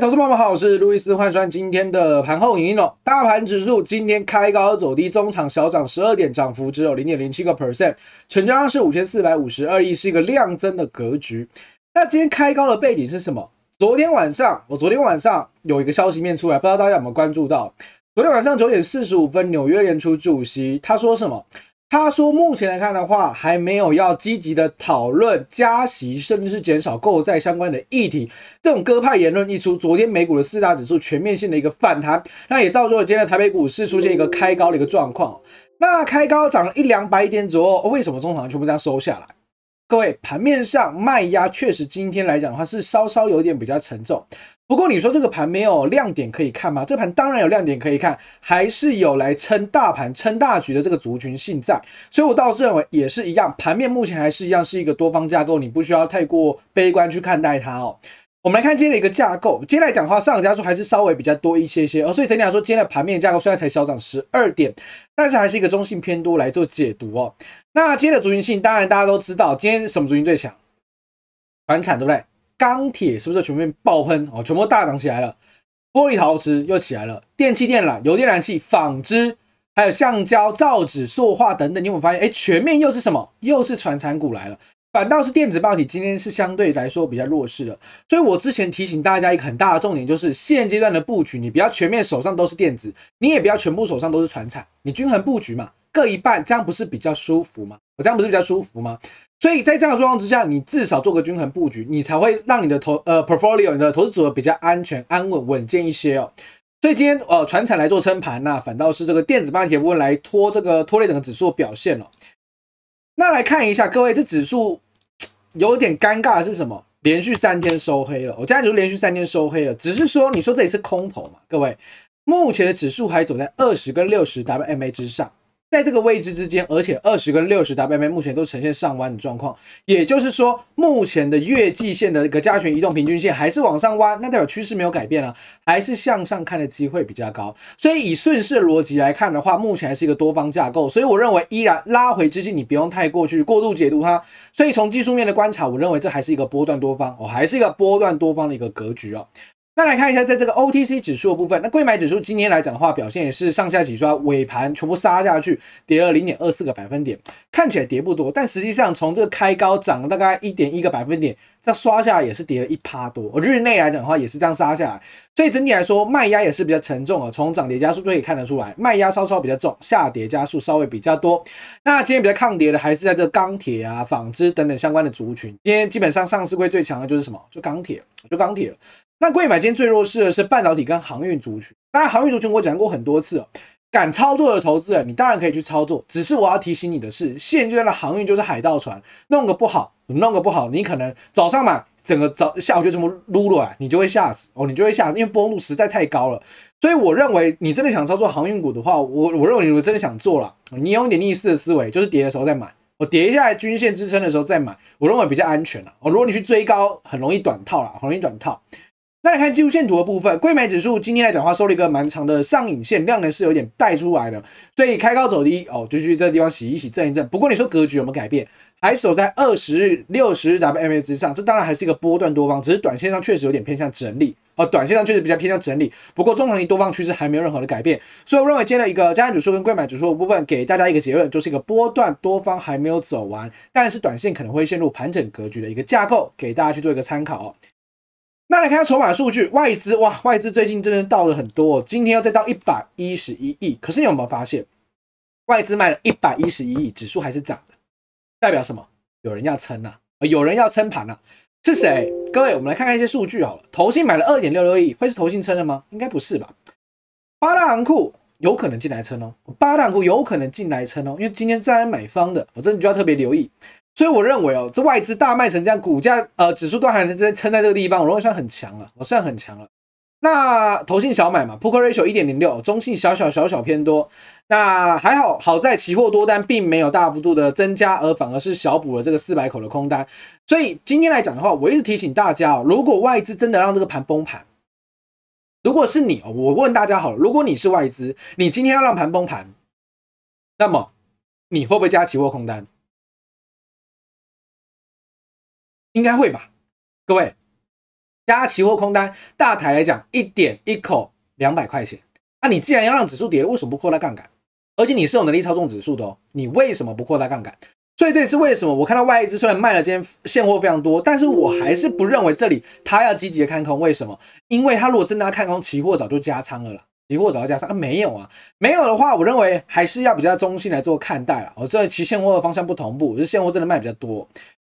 投资朋友们好，我是路易斯换算今天的盘后音哦。大盘指数今天开高走低，中场小涨十二点，涨幅只有零点零七个 percent，成交量是五千四百五十二亿，是一个量增的格局。那今天开高的背景是什么？昨天晚上，我昨天晚上有一个消息面出来，不知道大家有没有关注到？昨天晚上九点四十五分，纽约联储主席他说什么？他说：“目前来看的话，还没有要积极的讨论加息，甚至是减少购债相关的议题。这种鸽派言论一出，昨天美股的四大指数全面性的一个反弹，那也造就了今天的台北股市出现一个开高的一个状况。那开高涨了一两百点左右，为什么中场全部这样收下来？各位，盘面上卖压确实今天来讲的话是稍稍有点比较沉重。”不过你说这个盘没有亮点可以看吗？这盘当然有亮点可以看，还是有来撑大盘、撑大局的这个族群性在，所以我倒是认为也是一样，盘面目前还是一样是一个多方架构，你不需要太过悲观去看待它哦。我们来看今天的一个架构，今天来讲的话，上涨家数还是稍微比较多一些些哦，所以整体来说今天的盘面架构虽然才小涨十二点，但是还是一个中性偏多来做解读哦。那今天的族群性，当然大家都知道，今天什么族群最强？房产，对不对？钢铁是不是全面爆喷哦？全部大涨起来了，玻璃陶瓷又起来了，电气电缆、油电气、纺织还有橡胶、造纸、塑化等等，你有有发现，哎，全面又是什么？又是传产股来了，反倒是电子报体今天是相对来说比较弱势的，所以我之前提醒大家一个很大的重点就是，现阶段的布局，你不要全面手上都是电子，你也不要全部手上都是船产，你均衡布局嘛。各一半，这样不是比较舒服吗？我这样不是比较舒服吗？所以在这样的状况之下，你至少做个均衡布局，你才会让你的投呃 portfolio 你的投资组合比较安全、安稳、稳健一些哦。所以今天呃，船产来做撑盘那反倒是这个电子半铁体部分来拖这个拖累整个指数表现了。那来看一下各位，这指数 有点尴尬的是什么？连续三天收黑了。我这指数连续三天收黑了，只是说你说这里是空头嘛？各位，目前的指数还走在二十跟六十 WMA 之上。在这个位置之间，而且二十跟六十 w m 目前都呈现上弯的状况，也就是说，目前的月季线的一个加权移动平均线还是往上弯，那代表趋势没有改变啊，还是向上看的机会比较高。所以以顺势逻辑来看的话，目前还是一个多方架构，所以我认为依然拉回之际，你不用太过去过度解读它。所以从技术面的观察，我认为这还是一个波段多方，我还是一个波段多方的一个格局啊。那来看一下，在这个 OTC 指数的部分，那贵买指数今天来讲的话，表现也是上下洗刷，尾盘全部杀下去，跌了零点二四个百分点，看起来跌不多，但实际上从这个开高涨了大概一点一个百分点，再刷下来也是跌了一趴多。我日内来讲的话，也是这样杀下来，所以整体来说，卖压也是比较沉重啊。从涨跌加速就可以看得出来，卖压稍稍比较重，下跌加速稍微比较多。那今天比较抗跌的，还是在这钢铁啊、纺织等等相关的族群。今天基本上上市最最强的就是什么？就钢铁，就钢铁那贵买今天最弱势的是半导体跟航运族群。当然，航运族群我讲过很多次哦。敢操作的投资人，你当然可以去操作，只是我要提醒你的是，现阶段的航运就是海盗船，弄个不好，弄个不好，你可能早上买，整个早下午就这么撸啊，你就会吓死哦，你就会吓，因为波动实在太高了。所以我认为，你真的想操作航运股的话，我我认为你真的想做了，你用一点逆势的思维，就是跌的时候再买，我跌一下均线支撑的时候再买，我认为比较安全了。哦，如果你去追高，很容易短套了，很容易短套。那来看技术线图的部分，贵美指数今天来讲话，收了一个蛮长的上影线，量能是有点带出来的，所以开高走低哦，就去这个地方洗一洗，震一震。不过你说格局有没有改变？还守在二十六十 MA 之上，这当然还是一个波段多方，只是短线上确实有点偏向整理哦，短线上确实比较偏向整理。不过中长期多方趋势还没有任何的改变，所以我认为今天的一个加电指数跟贵买指数的部分，给大家一个结论，就是一个波段多方还没有走完，但是短线可能会陷入盘整格局的一个架构，给大家去做一个参考。那来看下筹码数据，外资哇，外资最近真的到了很多，今天要再到一百一十一亿。可是你有没有发现，外资卖了一百一十一亿，指数还是涨的，代表什么？有人要撑啊，有人要撑盘啊，是谁？各位，我们来看看一些数据好了，投信买了二点六六亿，会是投信撑的吗？应该不是吧。八大行库有可能进来撑哦，八大行库有可能进来撑哦，因为今天是在买方的，我真的就要特别留意。所以我认为哦，这外资大卖成这样，股价呃指数都还能直撑在这个地方，我算很强了，我算很强了。那投信小买嘛，Poker Ratio 一点零六，中性小小小小偏多。那还好好在期货多单并没有大幅度的增加，而反而是小补了这个四百口的空单。所以今天来讲的话，我一直提醒大家哦，如果外资真的让这个盘崩盘，如果是你哦，我问大家好了，如果你是外资，你今天要让盘崩盘，那么你会不会加期货空单？应该会吧，各位，加期货空单，大台来讲，一点一口两百块钱。那你既然要让指数跌，为什么不扩大杠杆？而且你是有能力操纵指数的哦，你为什么不扩大杠杆？所以这也是为什么我看到外资虽然卖了，今天现货非常多，但是我还是不认为这里他要积极的看空。为什么？因为他如果真的要看空期货，早就加仓了啦。期货早就加仓啊？没有啊，没有的话，我认为还是要比较中性来做看待了。我这期现货的方向不同步，是现货真的卖比较多。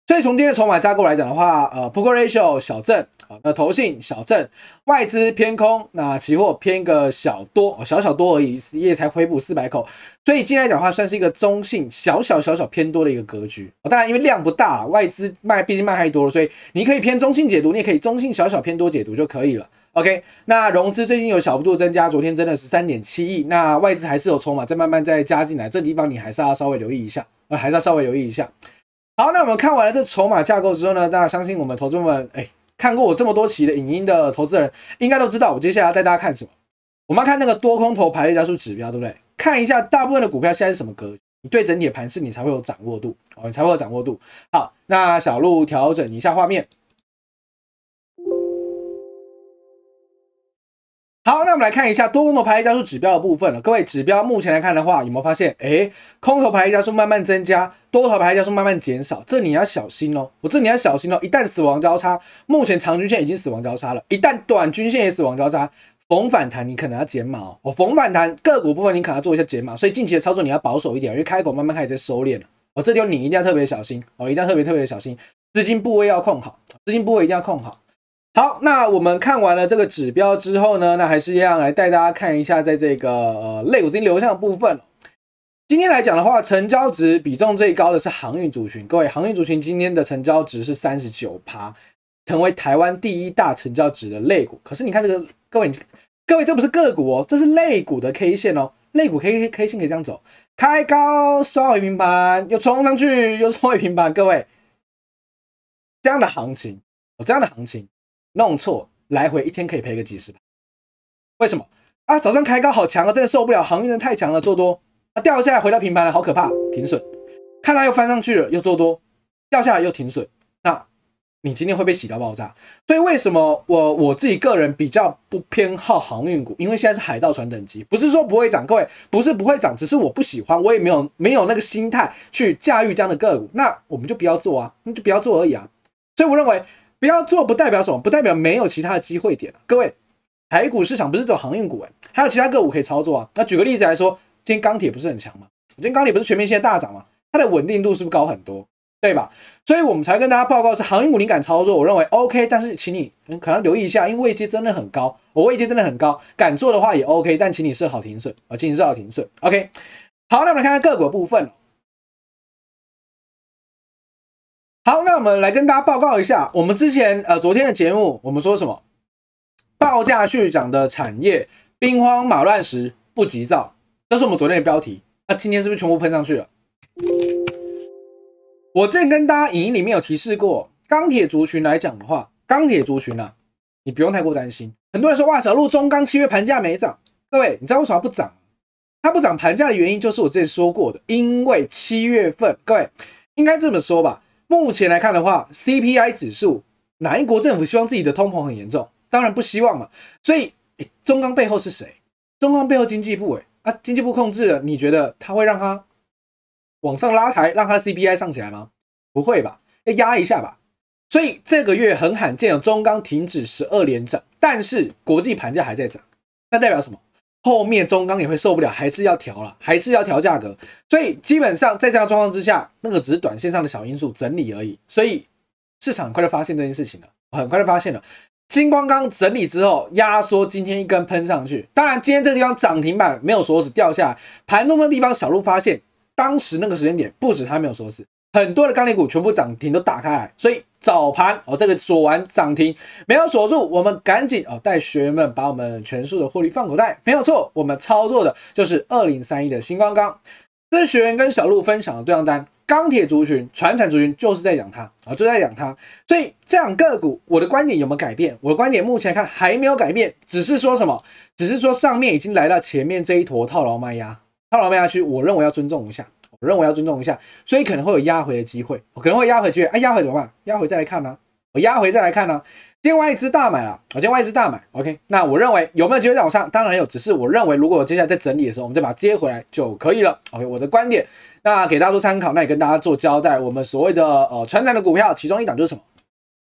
所以从今天的筹码架构来讲的话，呃 p o k r a t i o 小正，啊，那投信小正，外资偏空，那期货偏个小多，小小多而已，也才回补四百口。所以今天来讲的话，算是一个中性，小小小小偏多的一个格局。当然，因为量不大，外资卖，毕竟卖太多了，所以你可以偏中性解读，你也可以中性小小偏多解读就可以了。OK，那融资最近有小幅度增加，昨天真的是三点七亿。那外资还是有筹码再慢慢再加进来，这地方你还是要稍微留意一下，还是要稍微留意一下。好，那我们看完了这筹码架构之后呢，大家相信我们投资们，哎，看过我这么多期的影音的投资人，应该都知道我接下来要带大家看什么。我们要看那个多空头排列加速指标，对不对？看一下大部分的股票现在是什么格，局，你对整体的盘势你才会有掌握度哦，你才会有掌握度。好，那小路调整一下画面。好，那我们来看一下多空头列加速指标的部分了。各位，指标目前来看的话，有没有发现？哎，空头排列加速慢慢增加，多头排列加速慢慢减少，这你要小心哦。我这你要小心哦。一旦死亡交叉，目前长均线已经死亡交叉了，一旦短均线也死亡交叉，逢反弹你可能要减码哦。我逢反弹个股部分你可能要做一下减码，所以近期的操作你要保守一点，因为开口慢慢开始在收敛了。我这就你一定要特别小心哦，一定要特别特别的小心，资金部位要控好，资金部位一定要控好。好，那我们看完了这个指标之后呢，那还是要来带大家看一下，在这个呃类股资金流向部分。今天来讲的话，成交值比重最高的是航运族群，各位，航运族群今天的成交值是三十九趴，成为台湾第一大成交值的类股。可是你看这个，各位，各位，这不是个股哦，这是类股的 K 线哦，类股 K K K 线可以这样走，开高刷回平板，又冲上去，又冲回平板，各位，这样的行情，哦，这样的行情。弄错来回一天可以赔个几十为什么啊？早上开高好强啊，真的受不了，航运人太强了。做多啊，掉下来回到平盘了，好可怕，停损。看它又翻上去了，又做多，掉下来又停损。那你今天会被洗到爆炸。所以为什么我我自己个人比较不偏好航运股？因为现在是海盗船等级，不是说不会涨，各位不是不会涨，只是我不喜欢，我也没有没有那个心态去驾驭这样的个股。那我们就不要做啊，那就不要做而已啊。所以我认为。不要做不代表什么，不代表没有其他的机会点各位，台股市场不是只有航运股哎，还有其他个股可以操作啊。那举个例子来说，今天钢铁不是很强吗？今天钢铁不是全面性大涨吗？它的稳定度是不是高很多？对吧？所以我们才跟大家报告是航运股你敢操作，我认为 OK，但是请你可能留意一下，因为位阶真的很高，我位阶真的很高，敢做的话也 OK，但请你设好停损啊，请你设好停损。OK，好，那我们来看个股的部分。好，那我们来跟大家报告一下，我们之前呃昨天的节目，我们说什么？报价续涨的产业，兵荒马乱时不急躁，这是我们昨天的标题。那今天是不是全部喷上去了？我之前跟大家影音里面有提示过，钢铁族群来讲的话，钢铁族群呐，你不用太过担心。很多人说哇，小鹿中钢七月盘价没涨，各位你知道为什么不涨？它不涨盘价的原因就是我之前说过的，因为七月份，各位应该这么说吧？目前来看的话，CPI 指数，哪一国政府希望自己的通膨很严重？当然不希望嘛。所以中钢背后是谁？中钢背后经济部，诶，啊，经济部控制了，你觉得他会让他往上拉抬，让他 CPI 上起来吗？不会吧，要压一下吧。所以这个月很罕见的中钢停止十二连涨，但是国际盘价还在涨，那代表什么？后面中钢也会受不了，还是要调了，还是要调价格。所以基本上在这样状况之下，那个只是短线上的小因素整理而已。所以市场很快就发现这件事情了，很快就发现了。金光钢整理之后压缩，今天一根喷上去。当然今天这个地方涨停板没有锁死，掉下盘中的地方，小鹿发现当时那个时间点不止它没有锁死。很多的钢铁股全部涨停都打开来，所以早盘哦，这个锁完涨停没有锁住，我们赶紧哦带学员们把我们全数的获利放口袋。没有错，我们操作的就是二零三一的新光钢。这是学员跟小鹿分享的对账单，钢铁族群、船产族群就是在讲它啊，就在讲它。所以这两个股，我的观点有没有改变？我的观点目前看还没有改变，只是说什么？只是说上面已经来到前面这一坨套牢卖压，套牢卖压区，我认为要尊重一下。我认为要尊重一下，所以可能会有压回的机会，我可能会压回去。哎，压回怎么办？压回再来看呢？我压回再来看呢？另外一只大买了，我另外一只大买。OK，那我认为有没有机会再往上？当然有，只是我认为如果我接下来再整理的时候，我们再把它接回来就可以了。OK，我的观点，那给大家做参考，那也跟大家做交代。我们所谓的呃，传统的股票，其中一档就是什么？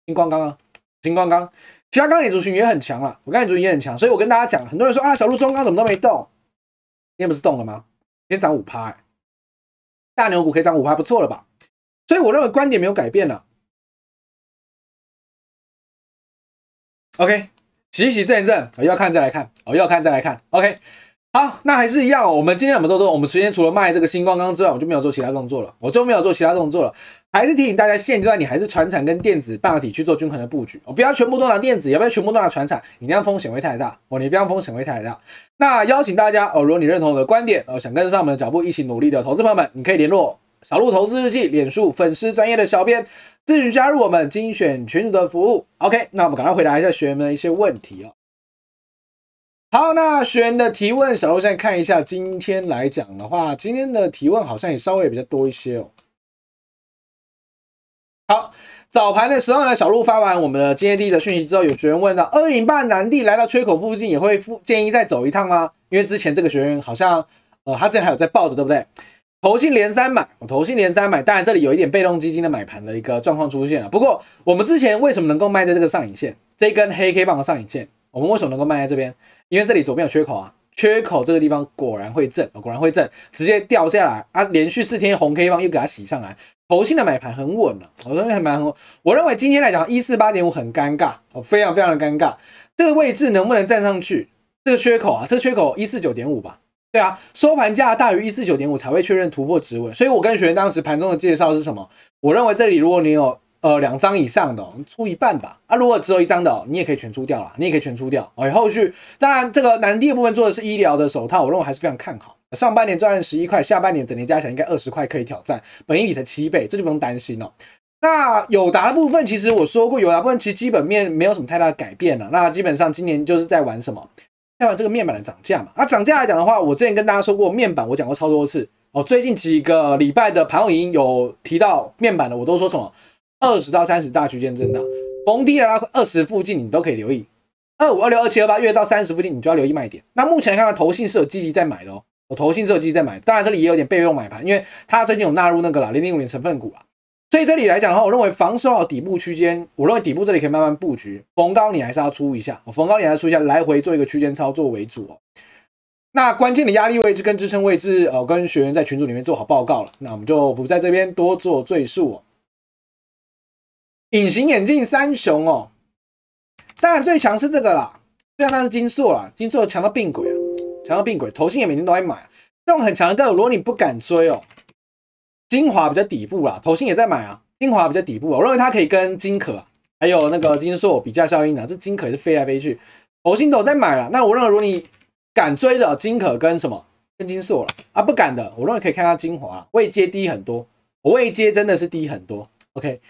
金光钢啊，金光钢，其他钢铁族群也很强了，我钢铁族群也很强，所以我跟大家讲，很多人说啊，小路中钢怎么都没动？今天不是动了吗？今天涨五趴大牛股可以涨五，趴，不错了吧？所以我认为观点没有改变了。OK，洗一洗，震一震，要看再来看，哦，要看再来看。OK，好，那还是一样，我们今天我们做多，我们今天除了卖这个星光钢之外，我就没有做其他动作了，我就没有做其他动作了。还是提醒大家，现段你还是船产跟电子半导体去做均衡的布局哦，不要全部都拿电子，也不要全部都拿船产，你那样风险会太大哦，你那样风险会太大。那邀请大家哦，如果你认同我的观点哦，想跟上我们的脚步一起努力的投资朋友们，你可以联络小鹿投资日记脸书粉丝专业的小编，自询加入我们精选群组的服务。OK，那我们赶快回答一下学员们一些问题哦。好，那学员的提问，现在看一下今天来讲的话，今天的提问好像也稍微比较多一些哦。好，早盘的时候呢，小鹿发完我们的今天第一则讯息之后，有学员问到：二零八南地来到缺口附近，也会建议再走一趟吗？因为之前这个学员好像，呃，他之前还有在抱着，对不对？投信连三买，我信连三买，当然这里有一点被动基金的买盘的一个状况出现了。不过我们之前为什么能够卖在这个上影线？这根黑 K 棒的上影线，我们为什么能够卖在这边？因为这里左边有缺口啊，缺口这个地方果然会震，果然会震，直接掉下来啊！连续四天红 K 棒又给它洗上来。头性的买盘很稳了，我认为还蛮稳。我认为今天来讲，一四八点五很尴尬，哦，非常非常的尴尬。这个位置能不能站上去？这个缺口啊，这个缺口一四九点五吧。对啊，收盘价大于一四九点五才会确认突破止稳。所以我跟学员当时盘中的介绍是什么？我认为这里如果你有呃两张以上的，出一半吧。啊，如果只有一张的，你也可以全出掉了，你也可以全出掉。哎，后续当然这个蓝的部分做的，是医疗的手套，我认为还是非常看好。上半年赚十一块，下半年整年加起来应该二十块可以挑战。本益比才七倍，这就不用担心了。那友达部分，其实我说过，友达部分其实基本面没有什么太大的改变了。那基本上今年就是在玩什么？在玩这个面板的涨价嘛。啊，涨价来讲的话，我之前跟大家说过，面板我讲过超多次哦。最近几个礼拜的盘后营有提到面板的，我都说什么？二十到三十大区间震荡，逢低的二十附近你都可以留意，二五、二六、二七、二八越到三十附近你就要留意卖点。那目前来看，投信是有积极在买的哦。我投信之后继续再买，当然这里也有点备用买盘，因为它最近有纳入那个啦，零零五元成分股啊。所以这里来讲的话，我认为防守好底部区间，我认为底部这里可以慢慢布局。逢高你还是要出一下，逢高你还是要出一下，来回做一个区间操作为主哦。那关键的压力位置跟支撑位置，呃，跟学员在群组里面做好报告了，那我们就不在这边多做赘述哦。隐形眼镜三雄哦，当然最强是这个啦，就像那是金硕啦，金硕强到病鬼。强到病鬼，头信也每天都在买，这种很强的个股，如果你不敢追哦。精华比较底部啦，头信也在买啊，精华比较底部，我认为它可以跟金可还有那个金硕比价效应的，这金可也是飞来飞去，头信都在买了，那我认为如果你敢追的金可跟什么跟金硕了啊，不敢的，我认为可以看它精华，位接低很多，我位接真的是低很多，OK，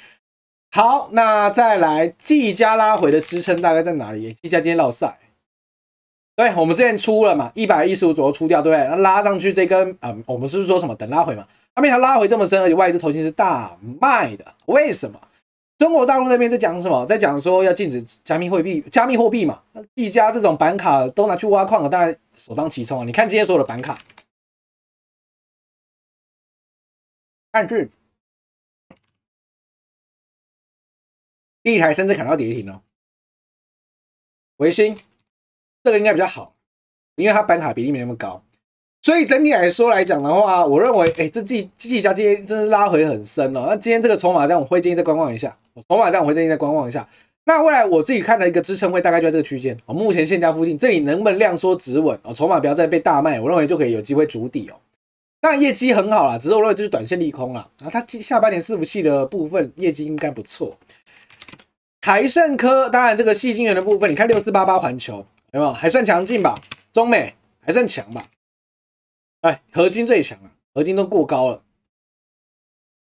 好，那再来季佳拉回的支撑大概在哪里？季佳今天老赛，对，我们之前出了嘛，一百一十五左右出掉，对不对？拉上去这根，嗯，我们是说什么等拉回嘛？它没想拉回这么深，而且外资投型是大卖的，为什么？中国大陆那边在讲什么？在讲说要禁止加密货币，加密货币嘛，那一家这种板卡都拿去挖矿了，当然首当其冲啊！你看这些所有的板卡，看去，第一台甚至砍到跌停哦，维新。这个应该比较好，因为它板卡比例没那么高，所以整体来说来讲的话，我认为，哎，这季季佳今天真是拉回很深哦。那今天这个筹码战，我会建议再观望一下。筹码战我会建议再观望一下。那未来我自己看的一个支撑位大概就在这个区间哦，目前现价附近，这里能不能量缩止稳哦？筹码不要再被大卖，我认为就可以有机会筑底哦。那然业绩很好啦，只是我认为这是短线利空了。然后它下半年伺服器的部分业绩应该不错。台盛科，当然这个系晶圆的部分，你看六四八八环球。有没有还算强劲吧？中美还算强吧？哎，合金最强了，合金都过高了。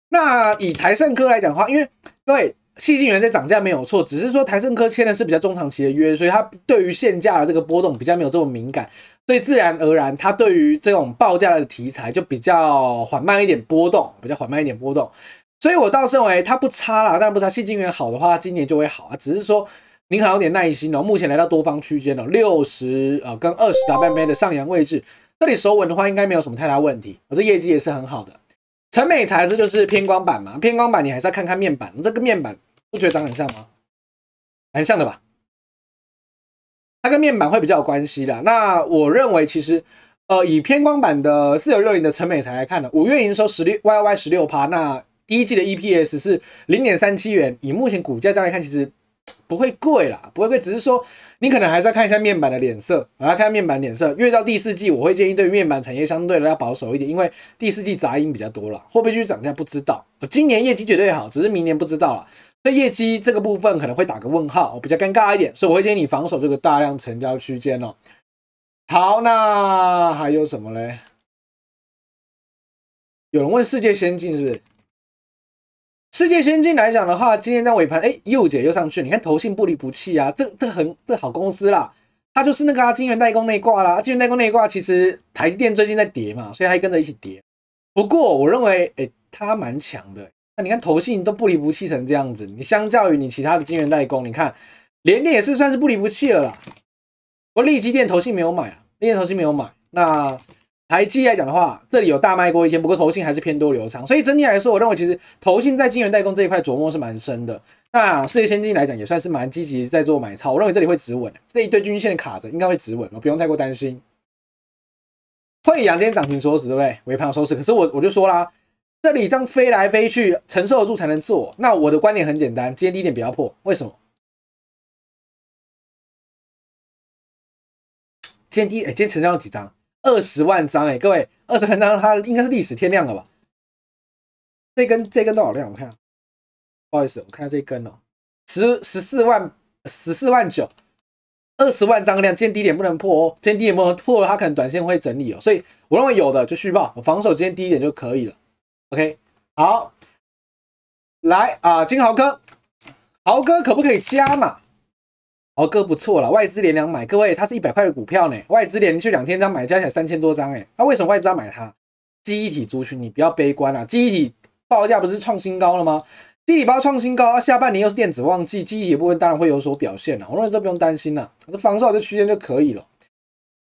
那以台盛科来讲的话，因为各位细晶元在涨价没有错，只是说台盛科签的是比较中长期的约，所以他对于限价的这个波动比较没有这么敏感，所以自然而然他对于这种报价的题材就比较缓慢一点波动，比较缓慢一点波动。所以我倒认为它不差啦，但然不差，细晶元好的话今年就会好啊，只是说。您还有点耐心哦。目前来到多方区间了，六十呃跟二十 W 的上扬位置，这里收稳的话，应该没有什么太大问题。我这业绩也是很好的。成美材这就是偏光板嘛？偏光板你还是要看看面板，这个面板不觉得长很像吗？很像的吧？它跟面板会比较有关系的。那我认为其实呃，以偏光板的四九六零的成美材来看呢，五月营收十六 Y Y 十六趴，那第一季的 EPS 是零点三七元，以目前股价这样来看，其实。不会贵啦，不会贵，只是说你可能还是要看一下面板的脸色。我要看面板脸色，越到第四季，我会建议对面板产业相对的要保守一点，因为第四季杂音比较多了，货币续涨价不知道。今年业绩绝对好，只是明年不知道了。那业绩这个部分可能会打个问号，比较尴尬一点，所以我会建议你防守这个大量成交区间哦。好，那还有什么嘞？有人问世界先进是不是？世界先进来讲的话，今天在尾盘，哎，又解又上去。你看投信不离不弃啊，这这很这好公司啦。它就是那个啊，金圆代工那挂啦。金元代工那挂，其实台积电最近在跌嘛，所以它跟着一起跌。不过我认为，哎，它蛮强的。那你看投信都不离不弃成这样子，你相较于你其他的金元代工，你看联电也是算是不离不弃了啦。我利基电投信没有买啊，利基电投信没有买。那。台积来讲的话，这里有大卖过一天，不过头信还是偏多流畅，所以整体来说，我认为其实头信在金圆代工这一块琢磨是蛮深的。那世界先进来讲，也算是蛮积极在做买超，我认为这里会止稳，这一对均线卡着，应该会止稳，我不用太过担心。会阳今天涨停收市对不对？我有收市，可是我我就说啦，这里这样飞来飞去，承受得住才能做。那我的观点很简单，今天低点比较破，为什么？今天低哎，天成交了几张？二十万张哎，各位，二十万张它应该是历史天量了吧？这根这根多少量？我看，不好意思，我看下这一根哦，十十四万十四万九，二十万张量，今天低点不能破哦，今天低点不能破，它可能短线会整理哦，所以我认为有的就续报，我防守今天低一点就可以了。OK，好，来啊，金豪哥，豪哥可不可以加嘛？哦，哥不错了，外资连两买，各位，它是一百块的股票呢。外资连续两天张买，加起来三千多张哎。那为什么外资要买它？记忆体族群，你不要悲观啊。记忆体报价不是创新高了吗？基一体创新高，下半年又是电子旺季，记忆体部分当然会有所表现了。我认为这不用担心了，这防守这区间就可以了。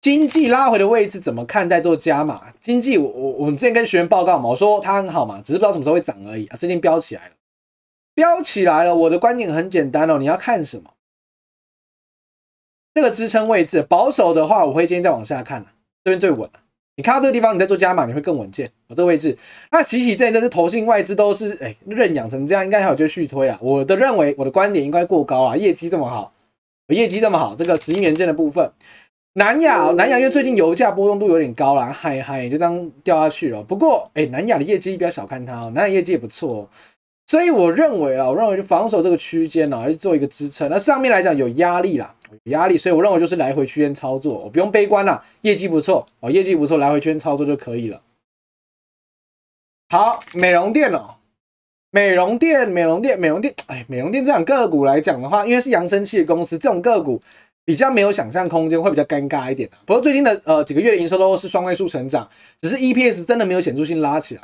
经济拉回的位置怎么看待做加码？经济，我我我们之前跟学员报告嘛，我说它很好嘛，只是不知道什么时候会涨而已啊。最近飙起来了，飙起来了。我的观点很简单哦，你要看什么？这个支撑位置保守的话，我会建议再往下看，这边最稳了。你看到这个地方，你再做加码，你会更稳健。我这位置，那洗洗这一阵是头性外资都是哎，认养成这样，应该还有就续推啊。我的认为，我的观点应该过高啊，业绩这么好，业绩这么好，这个十一元件的部分，南亚，南亚因为最近油价波动度有点高了，嗨嗨，就样掉下去了。不过哎，南亚的业绩不要小看它，南亚业绩也不错，所以我认为啊，我认为防守这个区间呢，要做一个支撑。那上面来讲有压力啦。压力，所以我认为就是来回区间操作，我不用悲观啦，业绩不错哦，业绩不错，来回区间操作就可以了。好，美容店哦，美容店，美容店，美容店，哎，美容店这种个股来讲的话，因为是扬声器公司，这种个股比较没有想象空间，会比较尴尬一点的。不过最近的呃几个月营收都是双位数成长，只是 EPS 真的没有显著性拉起来。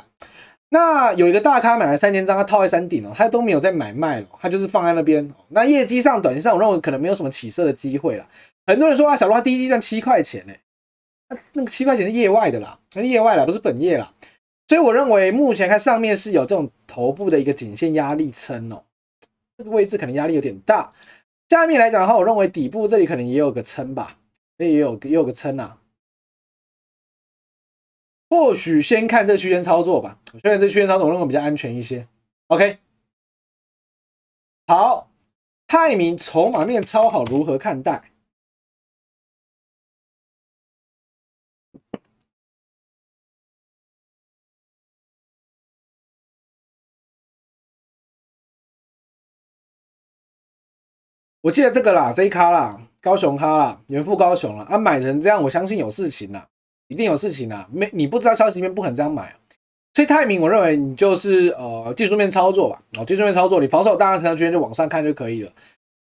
那有一个大咖买了三千张，他套在山顶哦，他都没有在买卖了，他就是放在那边。那业绩上、短线上，我认为可能没有什么起色的机会了。很多人说啊，小罗他第一季赚七块钱呢？那那个七块钱是业外的啦，那是业外啦，不是本业啦。所以我认为目前看上面是有这种头部的一个颈线压力撑哦，这个位置可能压力有点大。下面来讲的话，我认为底部这里可能也有个撑吧，所也有也有个撑呐。或许先看这区间操作吧，我先看这区间操作，我认为比较安全一些。OK，好，泰明筹码面超好，如何看待？我记得这个啦，这一咖啦，高雄咖啦，远富高雄了啊，买成这样，我相信有事情啦。一定有事情啊，没你不知道消息面不肯这样买啊，所以泰明我认为你就是呃技术面操作吧，然技术面操作你防守大成交期间就往上看就可以了。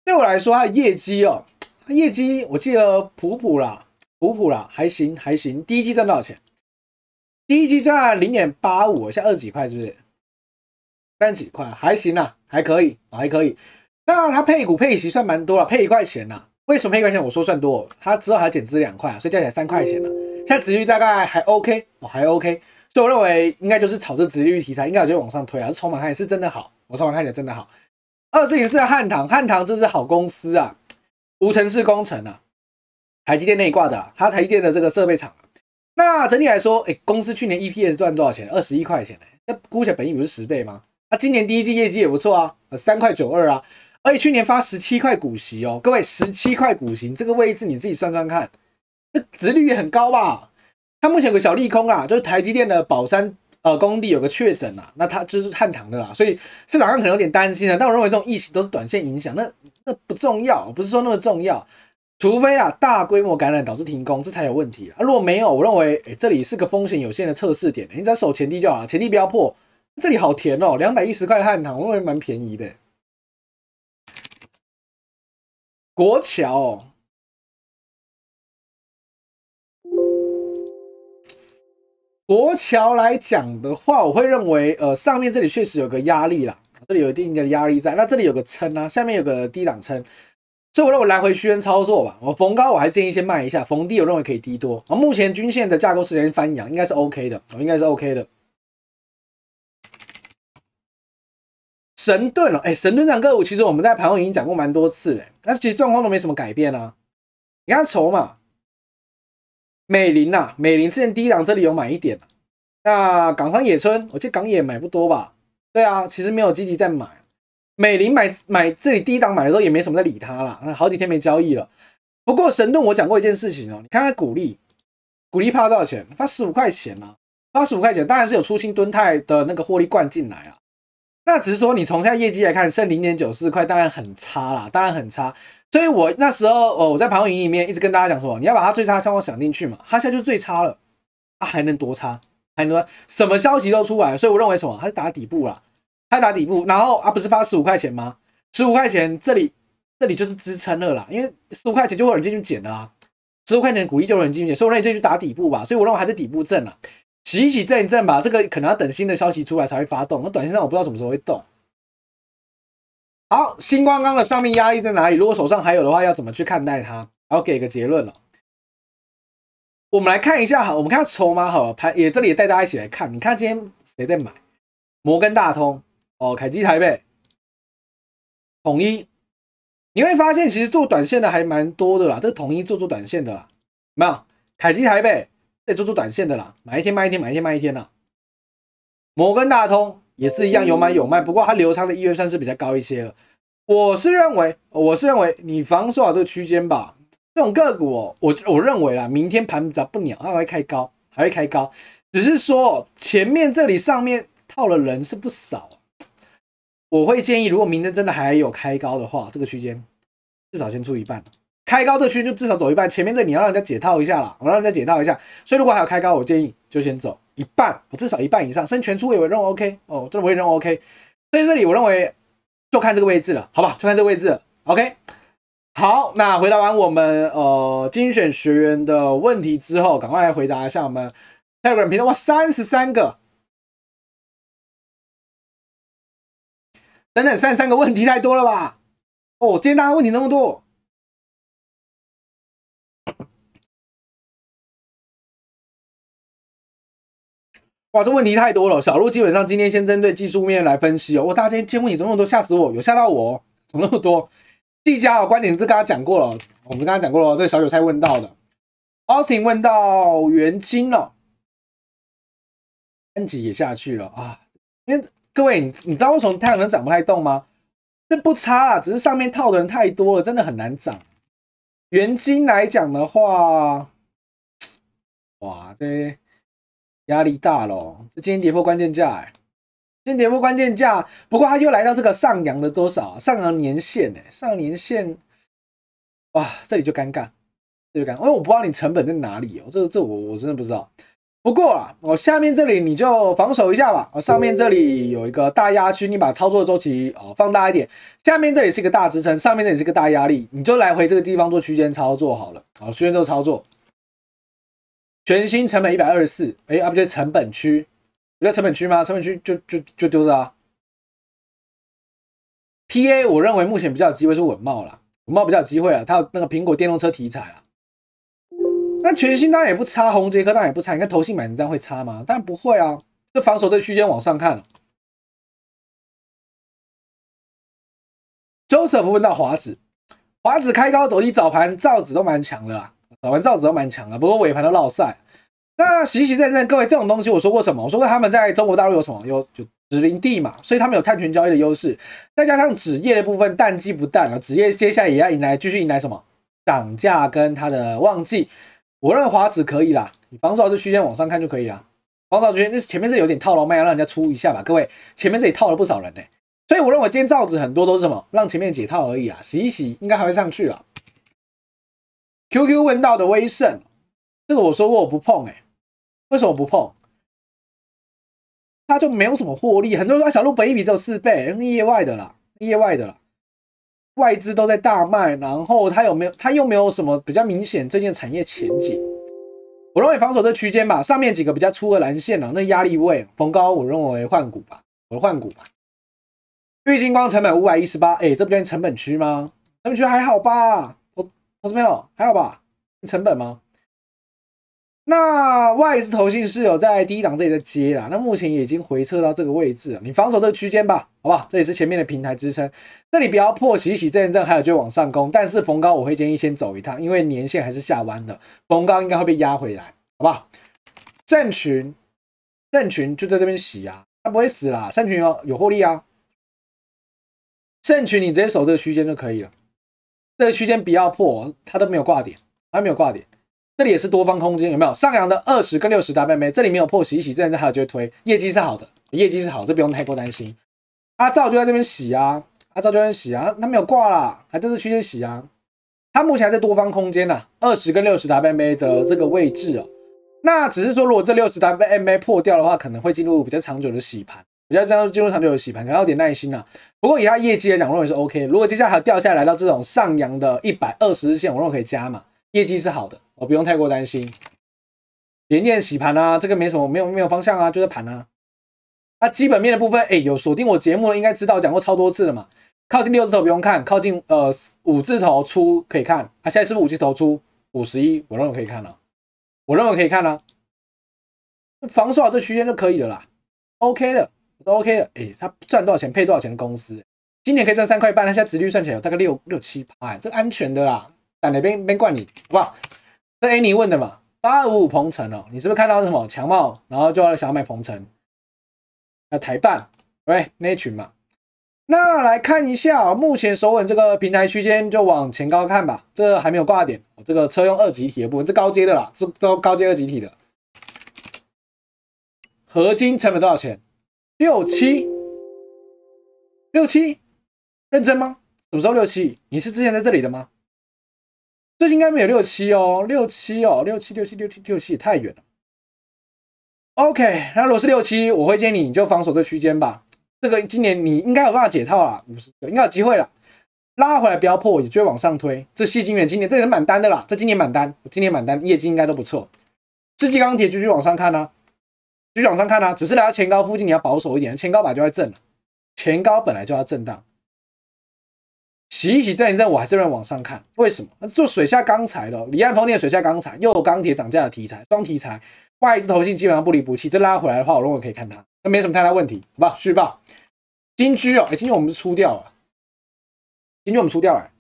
对我来说，它的业绩哦，业绩我记得普普啦，普普啦还行还行。第一季赚多少钱？第一季赚零点八五，像二十几块是不是？三十几块还行啦，还可以还可以。那它配股配息算蛮多了，配一块钱啦。为什么配一块钱？我说算多，它之后还减资两块，所以加起来三块钱了。现在值率大概还 OK，我还 OK，所以我认为应该就是炒这值率题材，应该我觉往上推啊，筹码起来是真的好，我筹码看起来真的好。二四零四汉唐，汉唐这是好公司啊，无尘室工程啊，台积电内挂的，它台积电的这个设备厂那整体来说，哎，公司去年 EPS 赚多少钱？二十一块钱哎，那估起来本应不是十倍吗？那今年第一季业绩也不错啊，三块九二啊，而且去年发十七块股息哦，各位十七块股息这个位置你自己算算看。值 率也很高吧？它目前有个小利空啊，就是台积电的宝山呃工地有个确诊啊，那它就是汉唐的啦，所以市场上可能有点担心啊。但我认为这种疫情都是短线影响，那那不重要，不是说那么重要，除非啊大规模感染导致停工，这才有问题啊。如果没有，我认为诶这里是个风险有限的测试点，你只要守前低就好了，前低不要破，这里好甜哦，两百一十块汉唐，我认为蛮便宜的。国桥。国桥来讲的话，我会认为，呃，上面这里确实有个压力啦，这里有一定的压力在，那这里有个撑啊，下面有个低档撑，所以我认为来回区间操作吧。我逢高我还建议先卖一下，逢低我认为可以低多。啊，目前均线的架构，时间翻阳应该是 OK 的，我应该是 OK 的。神盾了，哎，神盾涨个舞，其实我们在盘后已经讲过蛮多次了，那其实状况都没什么改变啊。你看筹码。美林呐，美林之前第一档这里有买一点，那港商野村，我觉得港野买不多吧？对啊，其实没有积极在买。美林买买这里第一档买的时候也没什么在理它啦，好几天没交易了。不过神盾我讲过一件事情哦，你看它股利，股利发多少钱？发十五块钱呢？发十五块钱当然是有出心敦泰的那个获利灌进来啊。那只是说你从现在业绩来看，剩零点九四块，当然很差啦，当然很差。所以我那时候，哦，我在盘友营里面一直跟大家讲说，你要把它最差的项目想进去嘛，它现在就最差了，它还能多差，还能什么消息都出来，所以我认为什么，它是打底部了，它打底部，然后啊，不是发十五块钱吗？十五块钱这里，这里就是支撑了啦，因为十五块钱就会有人进去捡的啊，十五块钱鼓励就有人进去捡，所以我认为接去打底部吧，所以我认为还是底部挣了，洗一洗挣一挣吧，这个可能要等新的消息出来才会发动，那短线上我不知道什么时候会动。好，新光刚的上面压力在哪里？如果手上还有的话，要怎么去看待它？然后给个结论了。我们来看一下，我们看筹码好了，排也这里也带大家一起来看。你看今天谁在买？摩根大通哦，凯基台北、统一，你会发现其实做短线的还蛮多的啦。这统一做做短线的啦，没有凯基台北在做做短线的啦，买一天卖一天，买一天卖一天啦。摩根大通。也是一样有买有卖，不过它流仓的意愿算是比较高一些了。我是认为，我是认为你防守好这个区间吧，这种个股，我我认为啦，明天盘较不鸟，还会开高，还会开高。只是说前面这里上面套的人是不少。我会建议，如果明天真的还有开高的话，这个区间至少先出一半，开高这区就至少走一半。前面这你要让人家解套一下啦，我让人家解套一下。所以如果还有开高，我建议就先走。一半，我至少一半以上，升全出位，我认为 O K。哦，这我也认为 O K。所以这里我认为就看这个位置了，好吧？就看这个位置，O K。好，那回答完我们呃精选学员的问题之后，赶快来回答一下我们 Telegram 频道哇，三十三个。等等，三十三个问题太多了吧？哦，今天大家问题那么多。哇，这问题太多了。小鹿基本上今天先针对技术面来分析哦。哇，大家今天问你怎么那么多，吓死我！有吓到我？怎么那么多？技家的观点，是刚刚讲过了，我们刚刚讲过了。这个小韭菜问到的，Austin 问到元金了，安吉也下去了啊。因为各位，你你知道为什么太阳能涨不太动吗？这不差啊，只是上面套的人太多了，真的很难涨。元金来讲的话，哇，这。压力大咯。这今天跌破关键价哎，今天跌破关键价，不过它又来到这个上扬的多少？上扬年线呢？上年线，哇，这里就尴尬，这就尴尬，因为我不知道你成本在哪里哦，这这我我真的不知道。不过啊，我下面这里你就防守一下吧，我上面这里有一个大压区，你把操作周期哦放大一点，下面这里是一个大支撑，上面这里是一个大压力，你就来回这个地方做区间操作好了，好区间做操作。全新成本一百二十四，哎，啊不对，成本区，不在成本区吗？成本区就就就丢着啊。P A 我认为目前比较有机会是稳茂了，稳茂比较有机会啊，它有那个苹果电动车题材啊。那全新当然也不差，红杰克当然也不差，你看头性买你这样会差吗？但不会啊，这防守这区间往上看。Joseph 问到华子，华子开高走低，早盘造纸都蛮强的啦。打完造纸都蛮强的，不过尾盘都落赛。那实实在在各位，这种东西我说过什么？我说过他们在中国大陆有什么？有就殖民地嘛，所以他们有碳权交易的优势，再加上纸业的部分淡季不淡了，纸业接下来也要迎来继续迎来什么涨价跟它的旺季。我认为华子可以啦，你防守还是区间往上看就可以啊。防守区间那前面是有点套牢卖啊，让人家出一下吧，各位前面这里套了不少人呢，所以我认为今天造纸很多都是什么让前面解套而已啊，洗一洗应该还会上去啊。QQ 问到的威盛，这个我说过我不碰哎，为什么不碰？它就没有什么获利。很多人说小鹿本一比只有四倍，那业外的啦，业外的啦，外资都在大卖，然后它有没有？它又没有什么比较明显最近产业前景。我认为防守这区间吧，上面几个比较粗的蓝线啊，那压力位逢高我认为换股吧，我换股吧。绿晶光成本五百一十八，哎，这不就成本区吗？成本区还好吧。有没有？还有吧？成本吗？那外资投信是有在第一档这里在接啦，那目前已经回撤到这个位置了，你防守这个区间吧，好不好？这也是前面的平台支撑，这里不要破洗洗震震，还有就往上攻。但是逢高我会建议先走一趟，因为年线还是下弯的，逢高应该会被压回来，好不好？战群战群就在这边洗啊，它不会死啦，战群有有获利啊，战群你直接守这个区间就可以了。这个区间比较破，它都没有挂点，它没有挂点，这里也是多方空间，有没有上扬的二十跟六十 WMA？这里没有破洗洗，这样子它就会推，业绩是好的，业绩是好，这不用太过担心。阿赵就在这边洗啊，阿赵就在洗啊，它没有挂啦，还在这区间洗啊，它目前还在多方空间呐，二十跟六十 WMA 的这个位置哦，那只是说如果这六十 WMA 破掉的话，可能会进入比较长久的洗盘。比较这样进入长久有洗盘，然要有点耐心啊。不过以它业绩来讲，我认为是 OK。如果接下来掉下来到这种上扬的一百二十日线，我认为可以加嘛。业绩是好的，我不用太过担心。连电洗盘啊，这个没什么，没有没有方向啊，就是盘啊。那基本面的部分，哎，有锁定我节目的应该知道讲过超多次了嘛。靠近六字头不用看，靠近呃五字头出可以看。啊，现在是不是五字头出？五十一，我认为可以看了，我认为可以看了。防守好这区间就可以了啦，OK 的。都 OK 的，哎，他赚多少钱，配多少钱的公司，今年可以赚三块半，他现在值率算起来有大概六六七趴，这安全的啦，但哪边边管你，不好？这 a n 问的嘛，八二五五鹏程哦，你是不是看到什么强茂，然后就想要买鹏程，那台办喂，那一群嘛，那来看一下目前手稳这个平台区间，就往前高看吧，这还没有挂点，这个车用二级体的部分，这高阶的啦，这都高阶二级体的，合金成本多少钱？六七六七，认真吗？什么时候六七？你是之前在这里的吗？最近应该没有六七哦，六七哦，六七六七六七六七太远了。OK，那如果是六七，我会建议你就防守这区间吧。这个今年你应该有办法解套了，五十应该有机会了，拉回来不要破，也就会往上推。这细金元今年这人满单的啦，这今年满单，今年满单，业绩应该都不错。世纪钢铁继续往上看呢。继续往上看啊，只是来到前高附近你要保守一点，前高吧就在震前高本来就要震荡，洗一洗震一震，我还是认为往上看。为什么？做水下钢材的，离岸风电、水下钢材又有钢铁涨价的题材，双题材，外资投信基本上不离不弃。这拉回来的话，我认为可以看它，那没什么太大问题，好吧？续报，金居哦，哎，今天我们是出掉了，今天我们出掉了。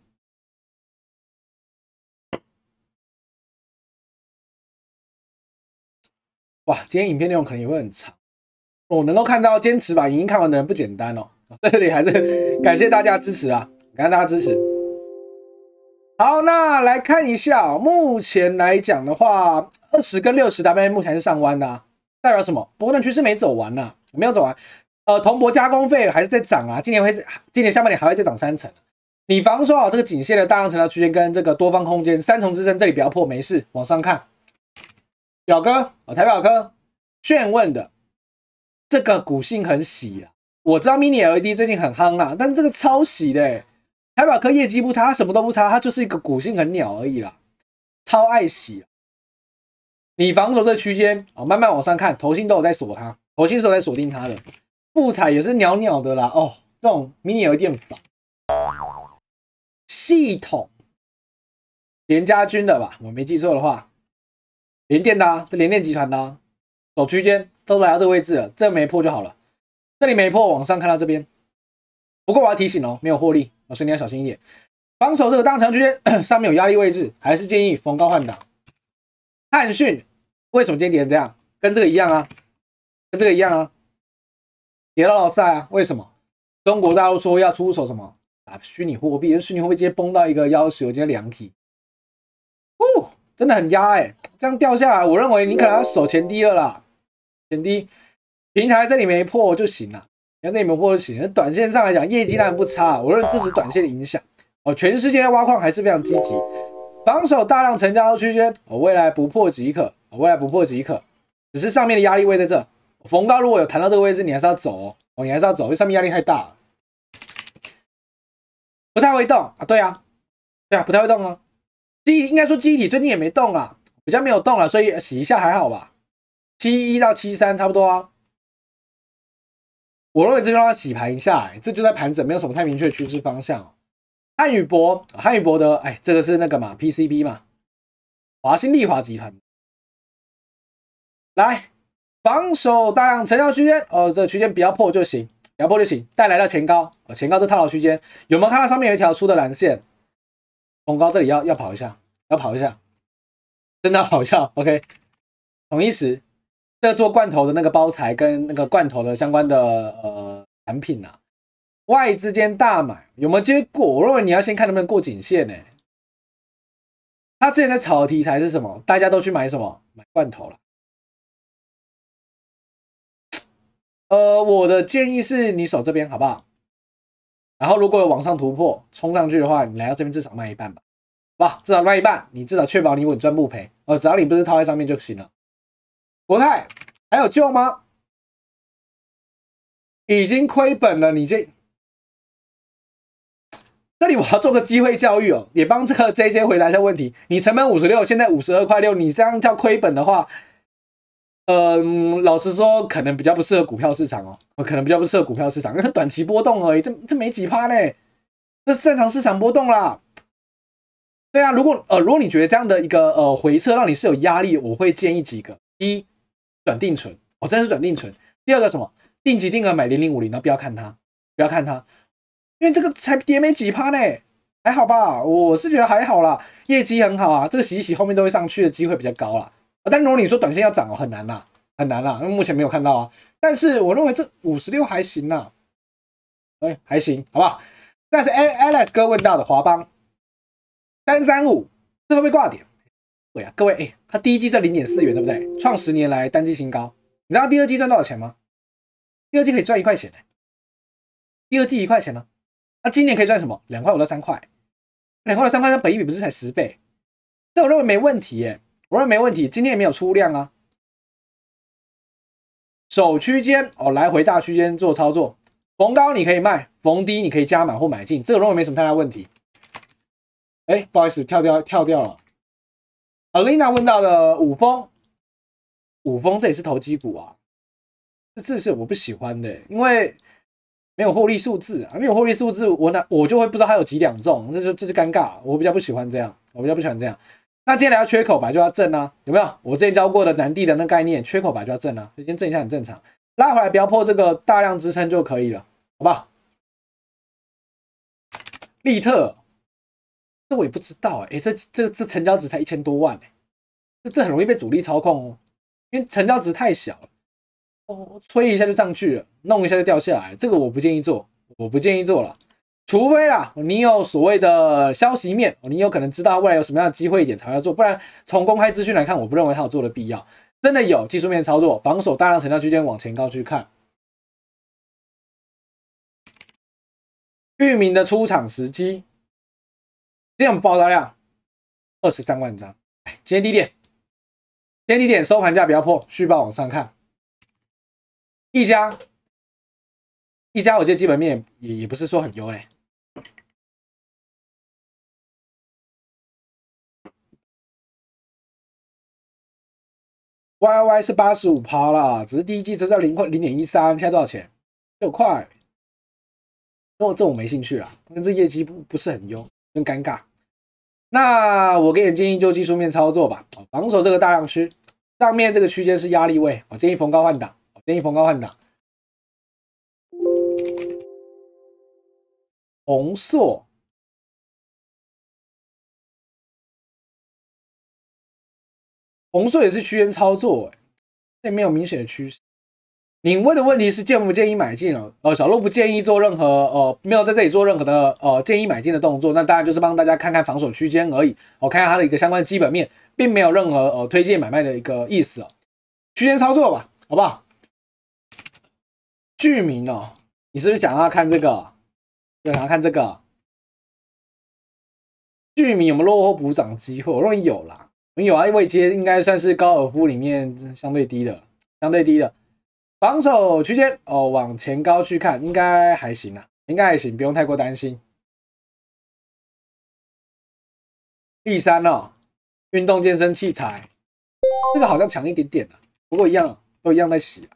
哇，今天影片内容可能也会很长。我能够看到坚持把影音看完的人不简单哦，在这里还是感谢大家支持啊，感谢大家支持。好，那来看一下，目前来讲的话，二十跟六十 W 目前是上弯的，啊，代表什么？波段趋势没走完呐，没有走完。呃，铜箔加工费还是在涨啊，今年会，今年下半年还会再涨三成。你方说啊，这个颈线的大量成交区间跟这个多方空间三重支撑，这里比较破没事，往上看。表哥哦，台表哥，炫问的这个股性很喜啊。我知道 mini LED 最近很夯啊，但这个超喜的。台表哥业绩不差，什么都不差，它就是一个股性很鸟而已啦，超爱喜。你防守这区间哦，慢慢往上看，头信都有在锁它，头是有在锁定它的，不踩也是鸟鸟的啦。哦，这种 mini LED 系统，连家军的吧？我没记错的话。联电的啊，联电集团的，啊，走区间都来到这个位置了，这没破就好了。这里没破，往上看到这边。不过我要提醒哦，没有获利，老师你要小心一点。防守这个当前区间 上面有压力位置，还是建议逢高换挡。汉讯为什么今天跌这样？跟这个一样啊，跟这个一样啊，跌到老塞啊。为什么？中国大陆说要出手什么啊？虚拟货币，虚拟货币直接崩到一个幺九，直接两体。哦，真的很压哎。这样掉下来，我认为你可能要守前低了。前低平台这里没破就行了，你看这里没破就行。短线上来讲，业绩然不差，无论这只短线的影响。哦，全世界挖矿还是非常积极，防守大量成交区间，哦，未来不破即可，未来不破即可。只是上面的压力位在这，逢高如果有弹到这个位置，你还是要走哦，你还是要走，因为上面压力太大，不太会动啊。对啊，对啊，不太会动哦。机应该说机体最近也没动啊。比较没有动了，所以洗一下还好吧。七一到七三差不多啊。我认为这方洗盘一下，这就在盘整，没有什么太明确趋势方向哦。汉语博，汉语博的，哎，这个是那个嘛，PCB 嘛。华新丽华集团，来，防守大量成交区间，哦，这区间比较破就行，要破就行。带来了前高，哦，前高是套牢区间，有没有看到上面有一条粗的蓝线？红高这里要要跑一下，要跑一下。真的好笑，OK。同一时，在做罐头的那个包材跟那个罐头的相关的呃产品啊，外之间大买有没有结果？我认为你要先看能不能过颈线呢。他之前在炒题材是什么？大家都去买什么？买罐头了。呃，我的建议是你守这边好不好？然后如果有往上突破冲上去的话，你来到这边至少卖一半吧。哇，至少赚一半，你至少确保你稳赚不赔。哦，只要你不是套在上面就行了。国泰还有救吗？已经亏本了，你这 这里我要做个机会教育哦，也帮这个 J J 回答一下问题。你成本五十六，现在五十二块六，你这样叫亏本的话，呃，老实说可能比较不适合股票市场哦，我可能比较不适合股票市场，因为短期波动而已，这这没几趴嘞，这是正常市场波动啦。对啊，如果呃，如果你觉得这样的一个呃回撤让你是有压力，我会建议几个：一，转定存，哦，真的是转定存；第二个什么，定期定额买零零五零，然后不要看它，不要看它，因为这个才跌没几趴呢，还好吧？我是觉得还好啦，业绩很好啊，这个洗一洗后面都会上去的机会比较高啦。但如果你说短线要涨哦，很难啦，很难啦，因为目前没有看到啊。但是我认为这五十六还行呐，哎，还行，好不好？但是哎 Alex 哥问到的华邦。三三五最后被挂点，对啊，各位哎，它第一季赚零点四元，对不对？创十年来单季新高。你知道第二季赚多少钱吗？第二季可以赚一块钱呢。第二季一块钱呢？那今年可以赚什么？两块五到三块。两块到三块，它本一比不是才十倍？这我认为没问题耶，我认为没问题。今天也没有出量啊。首区间哦，来回大区间做操作，逢高你可以卖，逢低你可以加满或买进。这我认为没什么太大问题。哎，不好意思，跳掉，跳掉了。Alina 问到的五峰，五峰这也是投机股啊，这这是我不喜欢的，因为没有获利数字啊，没有获利数字，我那我就会不知道它有几两重，这就这就尴尬，我比较不喜欢这样，我比较不喜欢这样。那接下来缺口牌就要挣啊，有没有？我之前教过的南地的那个概念，缺口牌就要挣啊，先挣一下很正常，拉回来不要破这个大量支撑就可以了，好不好？利特。这我也不知道哎，哎，这这这成交值才一千多万哎，这这很容易被主力操控哦，因为成交值太小了，哦，吹一下就上去了，弄一下就掉下来，这个我不建议做，我不建议做了，除非啊，你有所谓的消息面，你有可能知道未来有什么样的机会点才要做，不然从公开资讯来看，我不认为它有做的必要，真的有技术面操作，防守大量成交区间往前高去看，域名的出场时机。这样爆炸量二十三万张。今天低点，今天低点收盘价比较破，续报往上看。一家，一家，我觉得基本面也也不是说很优嘞。y y 是八十五趴啦，只是第一季只赚零块零点一三，现在多少钱？六块。我这我没兴趣了，那这业绩不不是很优。更尴尬。那我给你建议，就技术面操作吧。防守这个大量区，上面这个区间是压力位。我建议逢高换挡。建议逢高换挡。红硕，红硕也是区间操作哎，这没有明显的趋势。你问的问题是建不建议买进哦？呃，小鹿不建议做任何呃，没有在这里做任何的呃建议买进的动作。那当然就是帮大家看看防守区间而已。我看下它的一个相关基本面，并没有任何呃推荐买卖的一个意思哦。区间操作吧，好不好？剧名哦，你是不是想要看这个？对，想要看这个？剧名有没有落后补涨机会？我认为有啦，有啊，因为今天应该算是高尔夫里面相对低的，相对低的。防守区间哦，往前高去看，应该还行啊，应该还行，不用太过担心。第三呢，运动健身器材，这个好像强一点点啊，不过一样都一样在洗啊。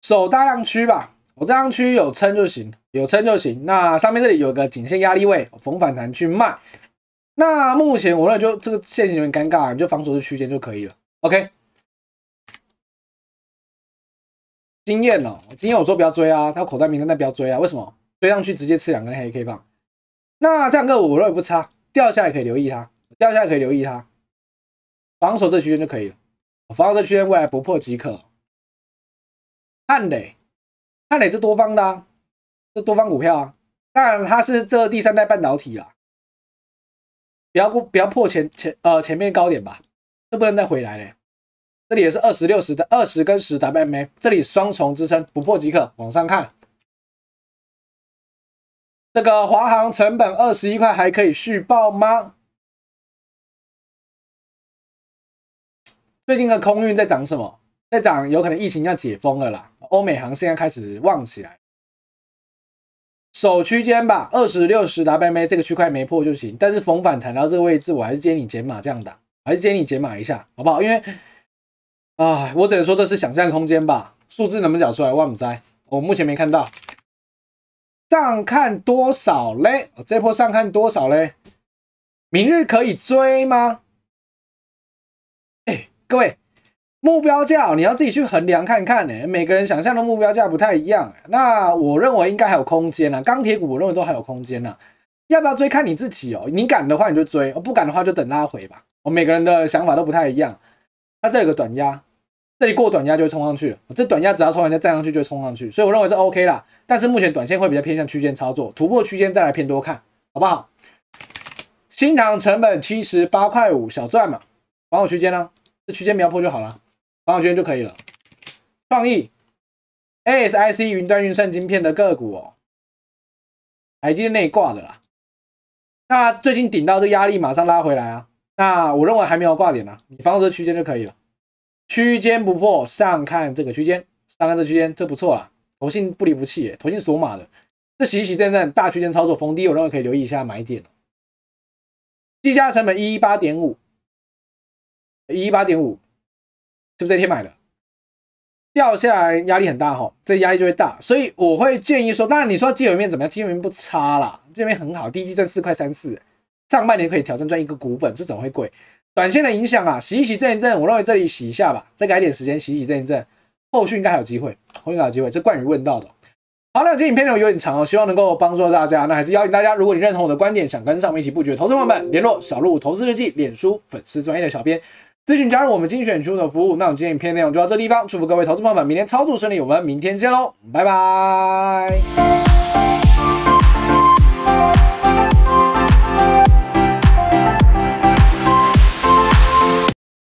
手大量区吧。我这张区有撑就行，有撑就行。那上面这里有个颈线压力位，逢反弹去卖。那目前我认为就这个线型有点尴尬，你就防守这区间就可以了。OK。经验哦，经验我说不要追啊，他口袋明那不要追啊。为什么追上去直接吃两根黑 K 棒？那这样个我认为不差，掉下来可以留意它，掉下来可以留意它，防守这区间就可以了。防守这区间未来不破即可。汉磊。看哪只多方的，啊，这多方股票啊，当然它是这第三代半导体啦，比较不比较破前前呃前面高点吧，这不能再回来了，这里也是二十六十的二十跟十 WMA，这里双重支撑不破即可，往上看。这个华航成本二十一块还可以续报吗？最近的空运在涨什么？再涨有可能疫情要解封了啦，欧美行现在开始旺起来，守区间吧，二十六十 WMA 这个区块没破就行。但是逢反弹到这个位置，我还是接你解码这样打，还是接你解码一下好不好？因为，啊，我只能说这是想象空间吧，数字能不能找出来，万五灾，我目前没看到。上看多少嘞？这波上看多少嘞？明日可以追吗？哎，各位。目标价你要自己去衡量看看呢，每个人想象的目标价不太一样。那我认为应该还有空间啊，钢铁股我认为都还有空间呐，要不要追看你自己哦。你敢的话你就追，不敢的话就等拉回吧。我每个人的想法都不太一样。它这有个短压，这里过短压就冲上去这短压只要冲完再站上去就冲上去，所以我认为是 OK 啦。但是目前短线会比较偏向区间操作，突破区间再来偏多看好不好？新塘成本七十八块五，小赚嘛。防守区间呢？这区间要破就好了。防守圈就可以了。创意 ASIC 云端运算晶片的个股哦，台积电内挂的啦。那最近顶到这压力，马上拉回来啊。那我认为还没有挂点呢，你放这区间就可以了。区间不破，上看这个区间，上看这区间，这不错啊。投信不离不弃，投信锁码的，这洗洗震震大区间操作，逢低我认为可以留意一下买点计价成本一一八点五，一一八点五。是不是这天买的？掉下来压力很大哈，这压力就会大，所以我会建议说，当然你说基本面怎么样，基本面不差啦，基本面很好，第一季赚四块三四，上半年可以挑战赚一个股本，这怎么会贵？短线的影响啊，洗一洗震一震，我认为这里洗一下吧，再改点时间洗一洗震一震，后续应该还有机会，后续还有机会，这冠宇问到的。好，那今天影片呢有点长哦，希望能够帮助大家，那还是邀请大家，如果你认同我的观点，想跟上面一起布局投资友们联络小鹿投资日记脸书粉丝专业的小编。咨询加入我们精选群的服务。那我们今天影片内容就到这地方，祝福各位投资朋友们明天操作顺利，我们明天见喽，拜拜。